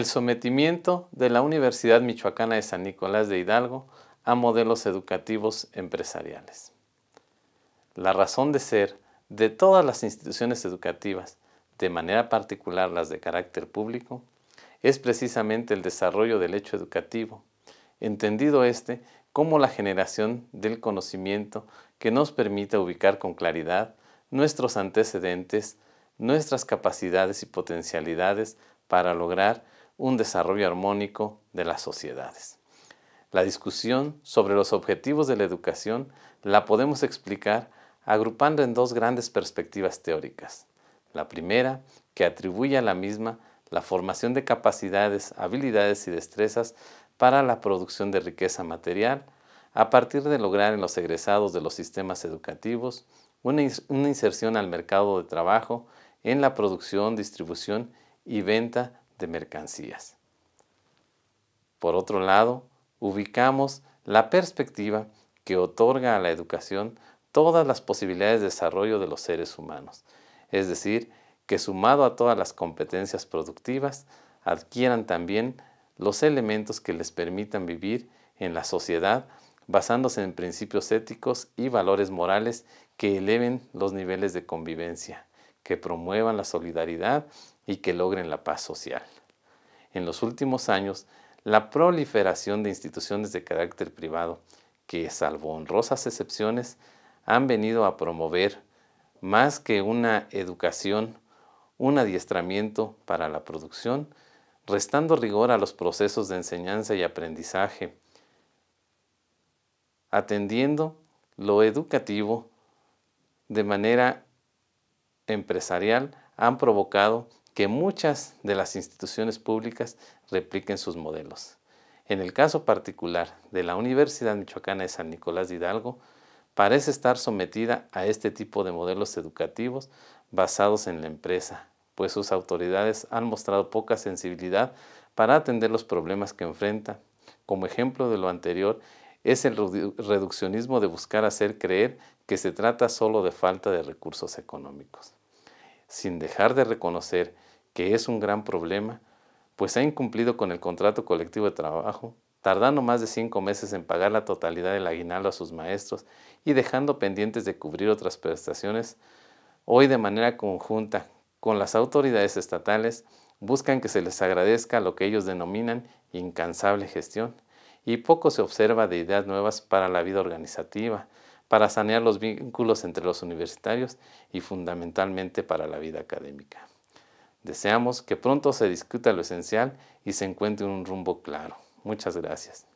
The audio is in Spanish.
el sometimiento de la Universidad Michoacana de San Nicolás de Hidalgo a modelos educativos empresariales. La razón de ser de todas las instituciones educativas, de manera particular las de carácter público, es precisamente el desarrollo del hecho educativo, entendido este como la generación del conocimiento que nos permita ubicar con claridad nuestros antecedentes, nuestras capacidades y potencialidades para lograr un desarrollo armónico de las sociedades. La discusión sobre los objetivos de la educación la podemos explicar agrupando en dos grandes perspectivas teóricas. La primera, que atribuye a la misma la formación de capacidades, habilidades y destrezas para la producción de riqueza material, a partir de lograr en los egresados de los sistemas educativos una, inserción al mercado de trabajo en la producción, distribución y venta de mercancías. Por otro lado, ubicamos la perspectiva que otorga a la educación todas las posibilidades de desarrollo de los seres humanos, es decir, que sumado a todas las competencias productivas, adquieran también los elementos que les permitan vivir en la sociedad basándose en principios éticos y valores morales que eleven los niveles de convivencia que promuevan la solidaridad y que logren la paz social. En los últimos años, la proliferación de instituciones de carácter privado, que salvo honrosas excepciones, han venido a promover más que una educación, un adiestramiento para la producción, restando rigor a los procesos de enseñanza y aprendizaje, atendiendo lo educativo de manera empresarial han provocado que muchas de las instituciones públicas repliquen sus modelos. En el caso particular de la Universidad Michoacana de San Nicolás de Hidalgo, parece estar sometida a este tipo de modelos educativos basados en la empresa, pues sus autoridades han mostrado poca sensibilidad para atender los problemas que enfrenta. Como ejemplo de lo anterior, es el reduccionismo de buscar hacer creer que se trata solo de falta de recursos económicos sin dejar de reconocer que es un gran problema, pues ha incumplido con el contrato colectivo de trabajo, tardando más de cinco meses en pagar la totalidad del aguinaldo a sus maestros y dejando pendientes de cubrir otras prestaciones, hoy de manera conjunta con las autoridades estatales buscan que se les agradezca lo que ellos denominan incansable gestión, y poco se observa de ideas nuevas para la vida organizativa, para sanear los vínculos entre los universitarios y fundamentalmente para la vida académica. Deseamos que pronto se discuta lo esencial y se encuentre un rumbo claro. Muchas gracias.